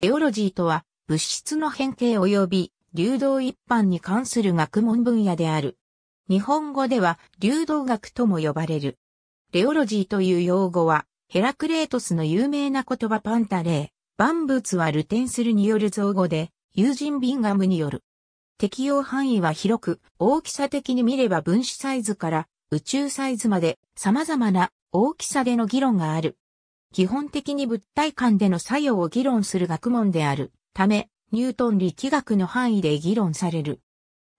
エオロジーとは、物質の変形及び流動一般に関する学問分野である。日本語では流動学とも呼ばれる。レオロジーという用語は、ヘラクレートスの有名な言葉パンタレー、万物はルテンスルによる造語で、友人ビンガムによる。適用範囲は広く、大きさ的に見れば分子サイズから宇宙サイズまで様々な大きさでの議論がある。基本的に物体間での作用を議論する学問であるため、ニュートン力学の範囲で議論される。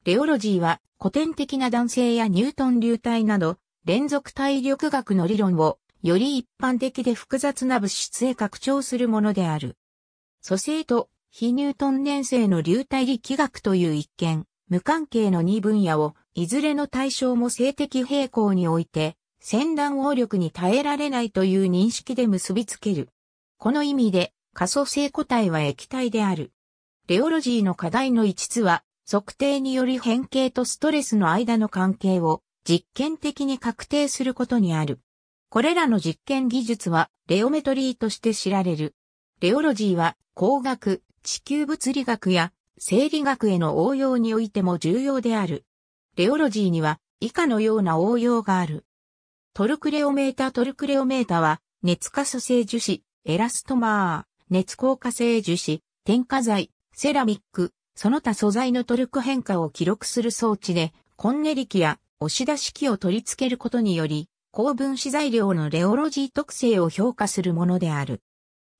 レオロジーは古典的な男性やニュートン流体など連続体力学の理論をより一般的で複雑な物質へ拡張するものである。蘇生と非ニュートン年生の流体力学という一見、無関係の2分野をいずれの対象も性的平衡において戦乱応力に耐えられないという認識で結びつける。この意味で、可塑性個体は液体である。レオロジーの課題の5つは、測定により変形とストレスの間の関係を実験的に確定することにある。これらの実験技術はレオメトリーとして知られる。レオロジーは工学、地球物理学や生理学への応用においても重要である。レオロジーには以下のような応用がある。トルクレオメータートルクレオメータは、熱化素性樹脂、エラストマー、熱硬化性樹脂、添加剤、セラミック、その他素材のトルク変化を記録する装置で、コンネリキや押し出し器を取り付けることにより、高分子材料のレオロジー特性を評価するものである。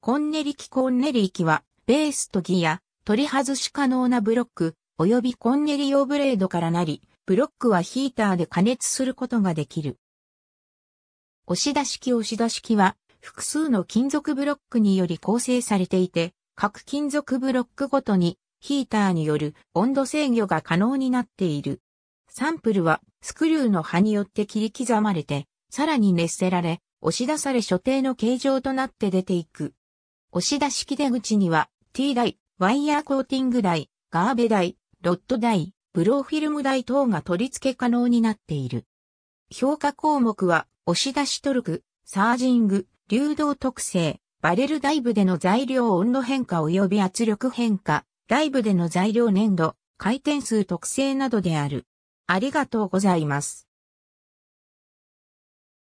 コンネリキコンネリキは、ベースとギア、取り外し可能なブロック、及びコンネリ用ブレードからなり、ブロックはヒーターで加熱することができる。押し出し機押し出し機は、複数の金属ブロックにより構成されていて、各金属ブロックごとにヒーターによる温度制御が可能になっている。サンプルはスクリューの刃によって切り刻まれて、さらに熱せられ、押し出され所定の形状となって出ていく。押し出し機出口には T 台、ワイヤーコーティング台、ガーベ台、ロッド台、ブローフィルム台等が取り付け可能になっている。評価項目は押し出しトルク、サージング、流動特性、バレルダイブでの材料温度変化及び圧力変化、ダイブでの材料粘度、回転数特性などである。ありがとうございます。